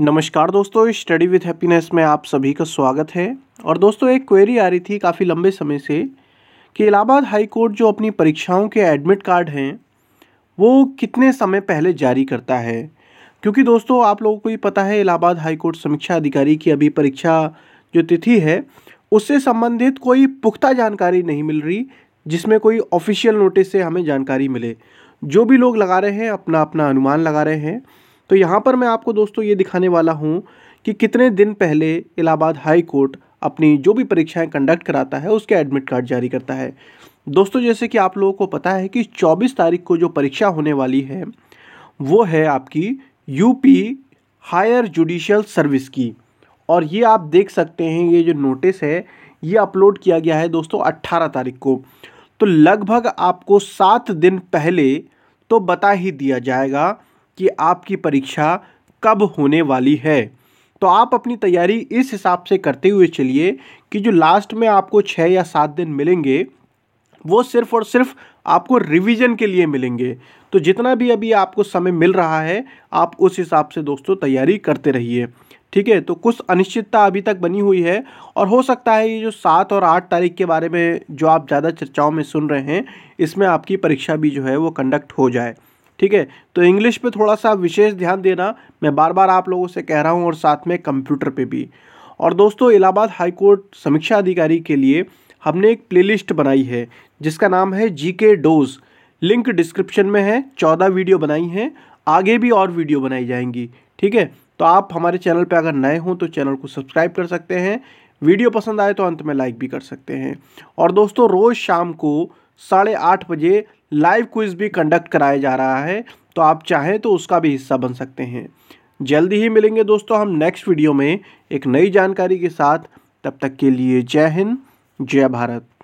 नमस्कार दोस्तों study with happiness में आप सभी का स्वागत है और दोस्तों एक क्वेरी आ रही थी काफ़ी लंबे समय से कि इलाहाबाद हाई कोर्ट जो अपनी परीक्षाओं के एडमिट कार्ड हैं वो कितने समय पहले जारी करता है क्योंकि दोस्तों आप लोगों को ये पता है इलाहाबाद हाई कोर्ट समीक्षा अधिकारी की अभी परीक्षा जो तिथि है उससे संबंधित कोई पुख्ता जानकारी नहीं मिल रही जिसमें कोई ऑफिशियल नोटिस से हमें जानकारी मिले जो भी लोग लगा रहे हैं अपना अपना अनुमान लगा रहे हैं तो यहाँ पर मैं आपको दोस्तों ये दिखाने वाला हूँ कि कितने दिन पहले इलाहाबाद हाई कोर्ट अपनी जो भी परीक्षाएं कंडक्ट कराता है उसके एडमिट कार्ड जारी करता है दोस्तों जैसे कि आप लोगों को पता है कि 24 तारीख को जो परीक्षा होने वाली है वो है आपकी यूपी हायर जुडिशियल सर्विस की और ये आप देख सकते हैं ये जो नोटिस है ये अपलोड किया गया है दोस्तों अट्ठारह तारीख को तो लगभग आपको सात दिन पहले तो बता ही दिया जाएगा कि आपकी परीक्षा कब होने वाली है तो आप अपनी तैयारी इस हिसाब से करते हुए चलिए कि जो लास्ट में आपको छः या सात दिन मिलेंगे वो सिर्फ़ और सिर्फ आपको रिवीजन के लिए मिलेंगे तो जितना भी अभी आपको समय मिल रहा है आप उस हिसाब से दोस्तों तैयारी करते रहिए ठीक है तो कुछ अनिश्चितता अभी तक बनी हुई है और हो सकता है ये जो सात और आठ तारीख के बारे में जो आप ज़्यादा चर्चाओं में सुन रहे हैं इसमें आपकी परीक्षा भी जो है वो कंडक्ट हो जाए ठीक है तो इंग्लिश पे थोड़ा सा विशेष ध्यान देना मैं बार बार आप लोगों से कह रहा हूँ और साथ में कंप्यूटर पे भी और दोस्तों इलाहाबाद हाईकोर्ट समीक्षा अधिकारी के लिए हमने एक प्लेलिस्ट बनाई है जिसका नाम है जी के डोज लिंक डिस्क्रिप्शन में है चौदह वीडियो बनाई हैं आगे भी और वीडियो बनाई जाएंगी ठीक है तो आप हमारे चैनल पर अगर नए हों तो चैनल को सब्सक्राइब कर सकते हैं वीडियो पसंद आए तो अंत में लाइक भी कर सकते हैं और दोस्तों रोज़ शाम को साढ़े आठ बजे लाइव क्विज भी कंडक्ट कराया जा रहा है तो आप चाहें तो उसका भी हिस्सा बन सकते हैं जल्दी ही मिलेंगे दोस्तों हम नेक्स्ट वीडियो में एक नई जानकारी के साथ तब तक के लिए जय हिंद जय भारत